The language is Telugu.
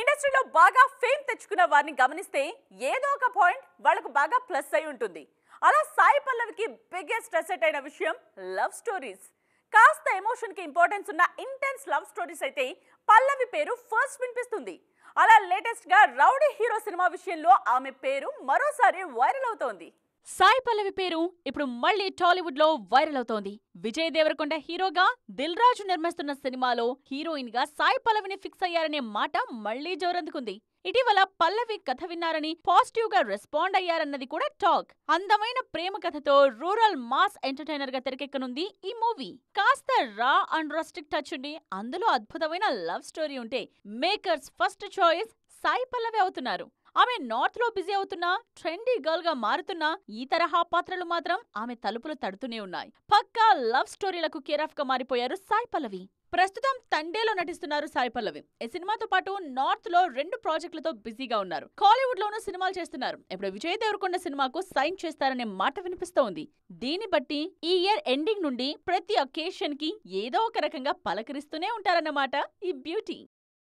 ఇండస్ట్రీలో బాగా ఫేమ్ తెచ్చుకున్న వారిని గమనిస్తే ఏదో ఒక పాయింట్ వాళ్ళకు బాగా ప్లస్ అయి ఉంటుంది అలా సాయి పల్లవికి బిగ్గెస్ట్ అసెట్ అయిన విషయం లవ్ స్టోరీస్ కాస్త ఎమోషన్కి ఇంపార్టెన్స్ ఉన్న ఇంటెన్స్ లవ్ స్టోరీస్ అయితే పల్లవి పేరు ఫస్ట్ వినిపిస్తుంది అలా లేటెస్ట్గా రౌడీ హీరో సినిమా విషయంలో ఆమె పేరు మరోసారి వైరల్ అవుతోంది సాయి పల్లవి పేరు ఇప్పుడు మళ్లీ టాలీవుడ్ లో వైరల్ అవుతోంది విజయ్ దేవరకొండ హీరోగా దిల్ రాజు నిర్మిస్తున్న సినిమాలో హీరోయిన్ గా సాయి పల్లవిని ఫిక్స్ అయ్యారనే మాట మళ్లీ జోరందుకుంది ఇటీవల పల్లవి కథ విన్నారని పాజిటివ్ గా రెస్పాండ్ అయ్యారన్నది కూడా టాక్ అందమైన ప్రేమ కథతో రూరల్ మాస్ ఎంటర్టైనర్ గా తెరకెక్కనుంది ఈ మూవీ కాస్త రా అండ్ రస్టిక్ టచ్ ఉండి అందులో అద్భుతమైన లవ్ స్టోరీ ఉంటే makers first choice Sai Pallavi అవుతున్నారు ఆమె నార్త్లో బిజీ అవుతున్నా ట్రెండీ గర్ల్గా మారుతున్నా ఈ తరహా పాత్రలు మాత్రం ఆమె తలుపులు తడుతూనే ఉన్నాయి పక్కా లవ్ స్టోరీలకు కేరాఫ్గా మారిపోయారు సాయి పల్లవి ప్రస్తుతం తండేలో నటిస్తున్నారు సాయి పల్లవి ఈ సినిమాతో పాటు నార్త్ లో రెండు ప్రాజెక్టులతో బిజీగా ఉన్నారు కాలీవుడ్ లోనూ సినిమాలు చేస్తున్నారు ఇప్పుడు విజయ్ దేవరకొండ సినిమాకు సైన్ చేస్తారనే మాట వినిపిస్తోంది దీన్ని బట్టి ఈ ఇయర్ ఎండింగ్ నుండి ప్రతి అకేషన్ కి ఏదో ఒక రకంగా పలకరిస్తూనే ఉంటారన్నమాట ఈ బ్యూటీ